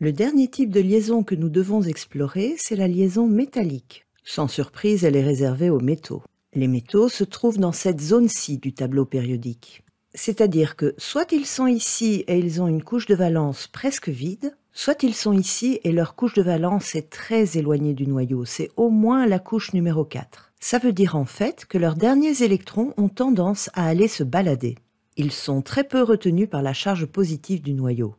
Le dernier type de liaison que nous devons explorer, c'est la liaison métallique. Sans surprise, elle est réservée aux métaux. Les métaux se trouvent dans cette zone-ci du tableau périodique. C'est-à-dire que soit ils sont ici et ils ont une couche de valence presque vide, soit ils sont ici et leur couche de valence est très éloignée du noyau, c'est au moins la couche numéro 4. Ça veut dire en fait que leurs derniers électrons ont tendance à aller se balader. Ils sont très peu retenus par la charge positive du noyau.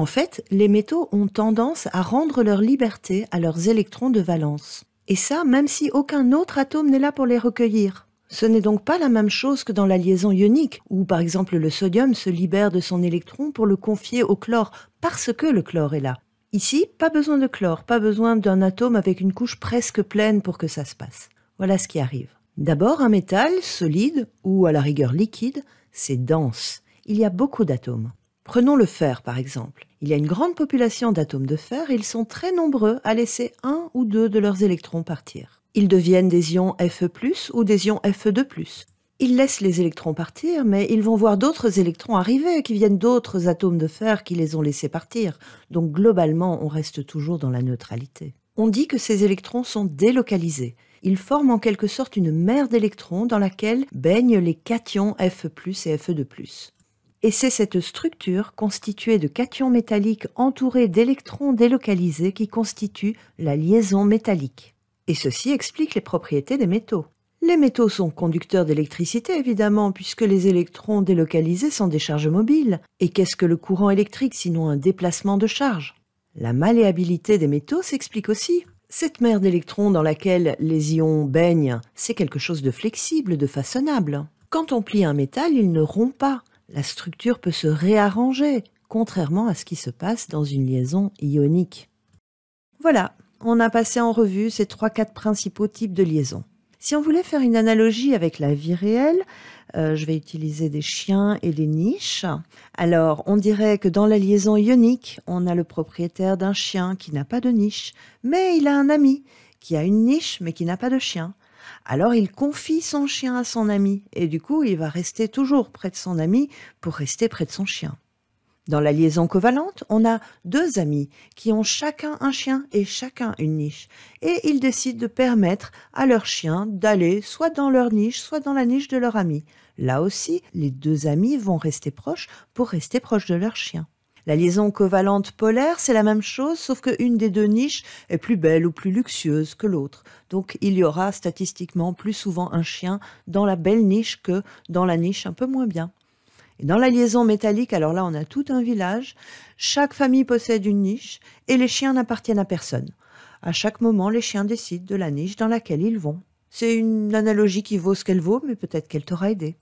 En fait, les métaux ont tendance à rendre leur liberté à leurs électrons de valence. Et ça, même si aucun autre atome n'est là pour les recueillir. Ce n'est donc pas la même chose que dans la liaison ionique, où par exemple le sodium se libère de son électron pour le confier au chlore, parce que le chlore est là. Ici, pas besoin de chlore, pas besoin d'un atome avec une couche presque pleine pour que ça se passe. Voilà ce qui arrive. D'abord, un métal, solide, ou à la rigueur liquide, c'est dense. Il y a beaucoup d'atomes. Prenons le fer par exemple. Il y a une grande population d'atomes de fer et ils sont très nombreux à laisser un ou deux de leurs électrons partir. Ils deviennent des ions Fe ou des ions Fe2 ils laissent les électrons partir, mais ils vont voir d'autres électrons arriver qui viennent d'autres atomes de fer qui les ont laissés partir. Donc globalement, on reste toujours dans la neutralité. On dit que ces électrons sont délocalisés. Ils forment en quelque sorte une mer d'électrons dans laquelle baignent les cations Fe+, et Fe2+ et c'est cette structure constituée de cations métalliques entourés d'électrons délocalisés qui constitue la liaison métallique. Et ceci explique les propriétés des métaux. Les métaux sont conducteurs d'électricité évidemment puisque les électrons délocalisés sont des charges mobiles. Et qu'est-ce que le courant électrique sinon un déplacement de charge La malléabilité des métaux s'explique aussi. Cette mer d'électrons dans laquelle les ions baignent, c'est quelque chose de flexible, de façonnable. Quand on plie un métal, il ne rompt pas la structure peut se réarranger, contrairement à ce qui se passe dans une liaison ionique. Voilà, on a passé en revue ces 3-4 principaux types de liaisons. Si on voulait faire une analogie avec la vie réelle, euh, je vais utiliser des chiens et des niches. Alors, on dirait que dans la liaison ionique, on a le propriétaire d'un chien qui n'a pas de niche, mais il a un ami qui a une niche mais qui n'a pas de chien. Alors il confie son chien à son ami, et du coup il va rester toujours près de son ami pour rester près de son chien. Dans la liaison covalente, on a deux amis qui ont chacun un chien et chacun une niche, et ils décident de permettre à leur chien d'aller soit dans leur niche, soit dans la niche de leur ami. Là aussi, les deux amis vont rester proches pour rester proches de leur chien. La liaison covalente polaire, c'est la même chose, sauf qu'une des deux niches est plus belle ou plus luxueuse que l'autre. Donc il y aura statistiquement plus souvent un chien dans la belle niche que dans la niche un peu moins bien. Et dans la liaison métallique, alors là on a tout un village, chaque famille possède une niche et les chiens n'appartiennent à personne. À chaque moment, les chiens décident de la niche dans laquelle ils vont. C'est une analogie qui vaut ce qu'elle vaut, mais peut-être qu'elle t'aura aidé.